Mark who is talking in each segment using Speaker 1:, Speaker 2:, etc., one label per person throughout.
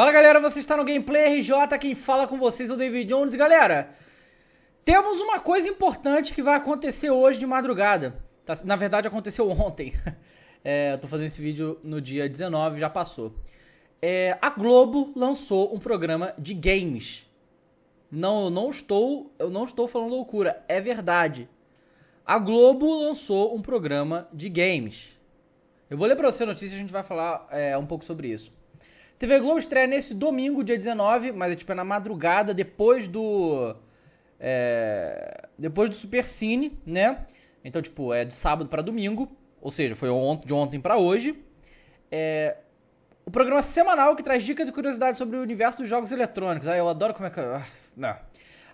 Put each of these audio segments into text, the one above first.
Speaker 1: Fala galera, você está no Gameplay RJ, quem fala com vocês é o David Jones. Galera, temos uma coisa importante que vai acontecer hoje de madrugada. Tá, na verdade aconteceu ontem. É, eu tô fazendo esse vídeo no dia 19, já passou. É, a Globo lançou um programa de games. Não, eu não estou, eu não estou falando loucura, é verdade. A Globo lançou um programa de games. Eu vou ler para você a notícia e a gente vai falar é, um pouco sobre isso. TV Globo estreia nesse domingo, dia 19, mas é tipo é na madrugada, depois do. É, depois do Super Cine, né? Então, tipo, é de sábado para domingo, ou seja, foi de ontem para hoje. É, o programa semanal que traz dicas e curiosidades sobre o universo dos jogos eletrônicos. Ah, eu adoro como é que. Ah, não.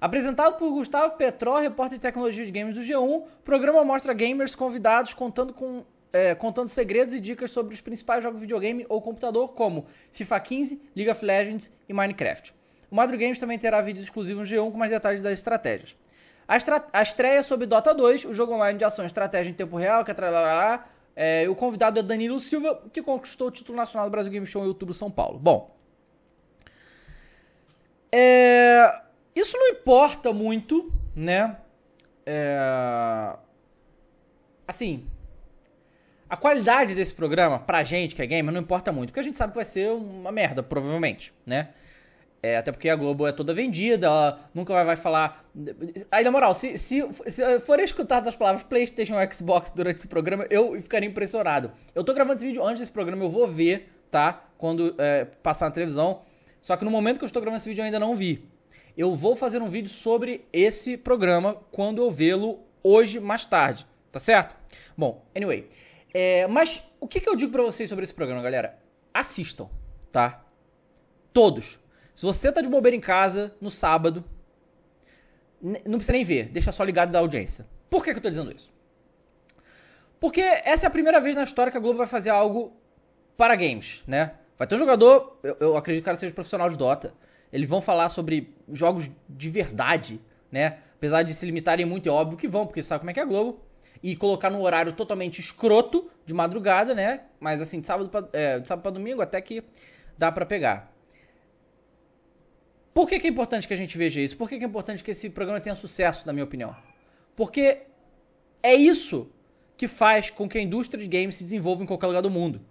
Speaker 1: Apresentado por Gustavo Petró, repórter de tecnologia de games do G1, o programa mostra gamers convidados contando com é, contando segredos e dicas sobre os principais jogos de videogame ou computador, como FIFA 15, League of Legends e Minecraft. O Madru Games também terá vídeos exclusivos no G1 com mais detalhes das estratégias. A, estra a estreia sobre Dota 2, o jogo online de ação e estratégia em tempo real, que é é, o convidado é Danilo Silva, que conquistou o título nacional do Brasil Game Show em outubro São Paulo. Bom, é, isso não importa muito, né? É, assim, a qualidade desse programa, pra gente que é gamer, não importa muito, porque a gente sabe que vai ser uma merda, provavelmente, né? É, até porque a Globo é toda vendida, ela nunca vai, vai falar. Aí, na moral, se, se, se forem escutadas as palavras PlayStation ou Xbox durante esse programa, eu ficaria impressionado. Eu tô gravando esse vídeo antes desse programa, eu vou ver, tá? Quando é, passar na televisão. Só que no momento que eu estou gravando esse vídeo, eu ainda não vi. Eu vou fazer um vídeo sobre esse programa quando eu vê-lo hoje mais tarde, tá certo? Bom, anyway. É, mas o que, que eu digo para vocês sobre esse programa, galera? Assistam, tá? Todos. Se você tá de bobeira em casa no sábado, não precisa nem ver, deixa só ligado da audiência. Por que, que eu tô dizendo isso? Porque essa é a primeira vez na história que a Globo vai fazer algo para games, né? Vai ter um jogador, eu, eu acredito que o cara seja profissional de Dota. Eles vão falar sobre jogos de verdade, né? Apesar de se limitarem muito, é óbvio que vão, porque sabe como é que é a Globo e colocar num horário totalmente escroto de madrugada, né? Mas assim, de sábado pra, é, de sábado pra domingo até que dá para pegar. Por que, que, é importante que a gente veja isso? Por que, que é importante que esse programa tenha sucesso, na minha opinião? Porque é isso que faz com que a indústria de games se desenvolva em qualquer lugar do mundo.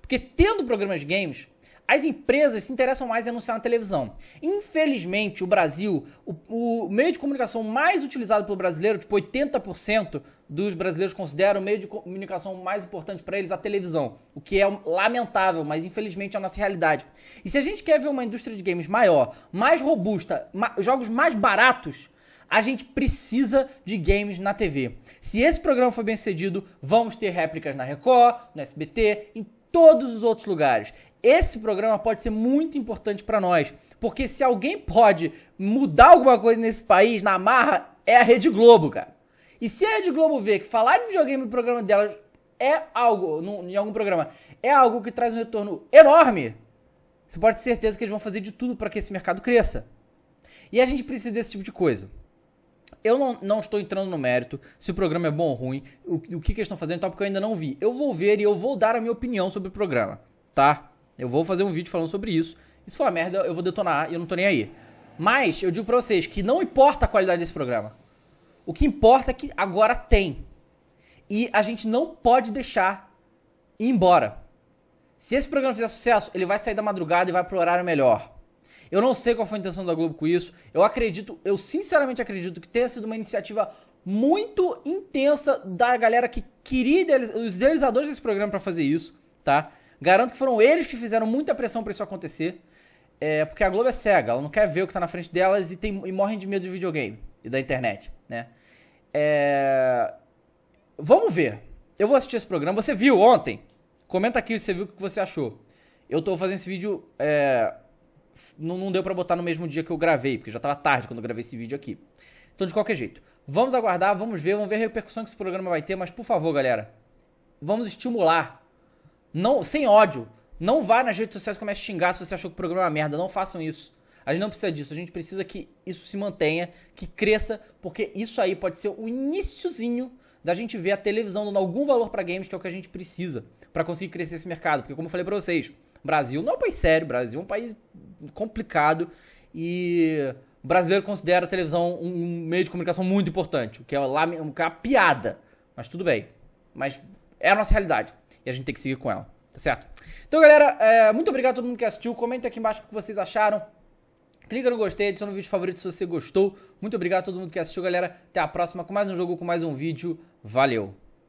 Speaker 1: Porque tendo programas de games, as empresas se interessam mais em anunciar na televisão. Infelizmente, o Brasil, o, o meio de comunicação mais utilizado pelo brasileiro, tipo 80% dos brasileiros consideram o meio de comunicação mais importante para eles a televisão, o que é lamentável, mas infelizmente é a nossa realidade. E se a gente quer ver uma indústria de games maior, mais robusta, ma jogos mais baratos, a gente precisa de games na TV. Se esse programa for bem sucedido, vamos ter réplicas na Record, no SBT, em todos os outros lugares esse programa pode ser muito importante para nós, porque se alguém pode mudar alguma coisa nesse país, na marra, é a Rede Globo, cara. E se a Rede Globo vê que falar de videogame no programa dela é algo, em algum programa, é algo que traz um retorno enorme, você pode ter certeza que eles vão fazer de tudo para que esse mercado cresça. E a gente precisa desse tipo de coisa. Eu não, não, estou entrando no mérito se o programa é bom ou ruim, o, o que, que eles estão fazendo e tal, porque eu ainda não vi. Eu vou ver e eu vou dar a minha opinião sobre o programa, tá? Eu vou fazer um vídeo falando sobre isso. Isso se for uma merda, eu vou detonar e eu não tô nem aí. Mas eu digo pra vocês que não importa a qualidade desse programa. O que importa é que agora tem. E a gente não pode deixar ir embora. Se esse programa fizer sucesso, ele vai sair da madrugada e vai pro horário melhor. Eu não sei qual foi a intenção da Globo com isso. Eu acredito, eu sinceramente acredito que tenha sido uma iniciativa muito intensa da galera que queria os idealizadores desse programa para fazer isso, tá? Garanto que foram eles que fizeram muita pressão para isso acontecer. É, porque a Globo é cega, ela não quer ver o que está na frente delas e, tem, e morrem de medo de videogame e da internet, né? É... Vamos ver. Eu vou assistir esse programa. Você viu ontem? Comenta aqui se você viu o que você achou. Eu estou fazendo esse vídeo. É... Não, não, deu para botar no mesmo dia que eu gravei, porque já estava tarde quando eu gravei esse vídeo aqui. Então, de qualquer jeito, vamos aguardar, vamos ver, vamos ver a repercussão que esse programa vai ter, mas por favor, galera, vamos estimular não, sem ódio. Não vá nas redes sociais e comece a xingar se você achou que o programa é uma merda. Não façam isso. A gente não precisa disso. A gente precisa que isso se mantenha, que cresça, porque isso aí pode ser o iníciozinho da gente ver a televisão dando algum valor para games, que é o que a gente precisa para conseguir crescer esse mercado. Porque, como eu falei para vocês, Brasil não é um país sério, Brasil é um país complicado e o brasileiro considera a televisão um meio de comunicação muito importante, o que é, lá, que é uma piada. Mas tudo bem. Mas é a nossa realidade e a gente tem que seguir com ela, tá certo? Então, galera, é, muito obrigado a todo mundo que assistiu. Comenta aqui embaixo o que vocês acharam. Clica no gostei, adiciona no vídeo favorito se você gostou. Muito obrigado a todo mundo que assistiu, galera. Até a próxima com mais um jogo, com mais um vídeo. Valeu!